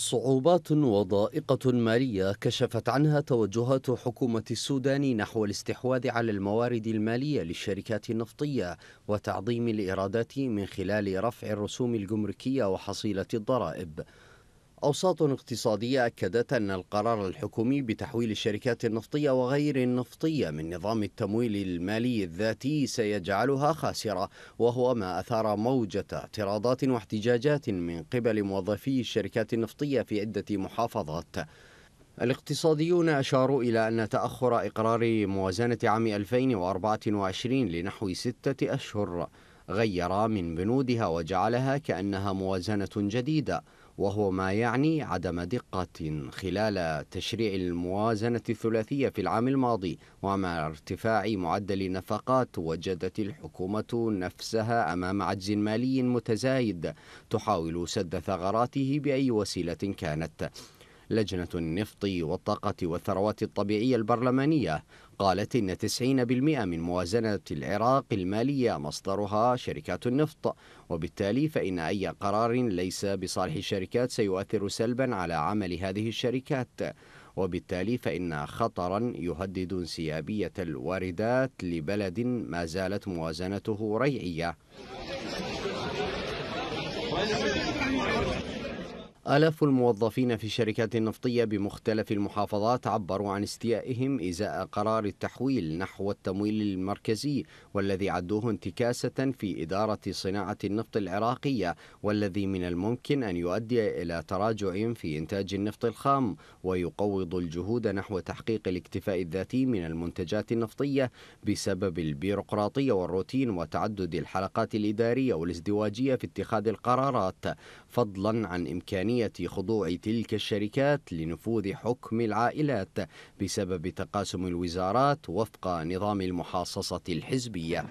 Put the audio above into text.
صعوبات وضائقة مالية كشفت عنها توجهات حكومة السودان نحو الاستحواذ على الموارد المالية للشركات النفطية وتعظيم الإيرادات من خلال رفع الرسوم الجمركية وحصيلة الضرائب أوساط اقتصادية أكدت أن القرار الحكومي بتحويل الشركات النفطية وغير النفطية من نظام التمويل المالي الذاتي سيجعلها خاسرة وهو ما أثار موجة اعتراضات واحتجاجات من قبل موظفي الشركات النفطية في عدة محافظات الاقتصاديون أشاروا إلى أن تأخر إقرار موازنة عام 2024 لنحو ستة أشهر غير من بنودها وجعلها كأنها موازنة جديدة وهو ما يعني عدم دقة خلال تشريع الموازنة الثلاثية في العام الماضي ومع ارتفاع معدل النفقات وجدت الحكومة نفسها أمام عجز مالي متزايد تحاول سد ثغراته بأي وسيلة كانت لجنة النفط والطاقة والثروات الطبيعية البرلمانية قالت إن 90% من موازنة العراق المالية مصدرها شركات النفط وبالتالي فإن أي قرار ليس بصالح الشركات سيؤثر سلبا على عمل هذه الشركات وبالتالي فإن خطرا يهدد انسيابية الواردات لبلد ما زالت موازنته ريعية آلاف الموظفين في الشركات النفطية بمختلف المحافظات عبروا عن استيائهم إزاء قرار التحويل نحو التمويل المركزي والذي عدوه انتكاسة في إدارة صناعة النفط العراقية والذي من الممكن أن يؤدي إلى تراجع في إنتاج النفط الخام ويقوض الجهود نحو تحقيق الاكتفاء الذاتي من المنتجات النفطية بسبب البيروقراطية والروتين وتعدد الحلقات الإدارية والازدواجية في اتخاذ القرارات فضلا عن إمكانية إمكانية خضوع تلك الشركات لنفوذ حكم العائلات بسبب تقاسم الوزارات وفق نظام المحاصصة الحزبية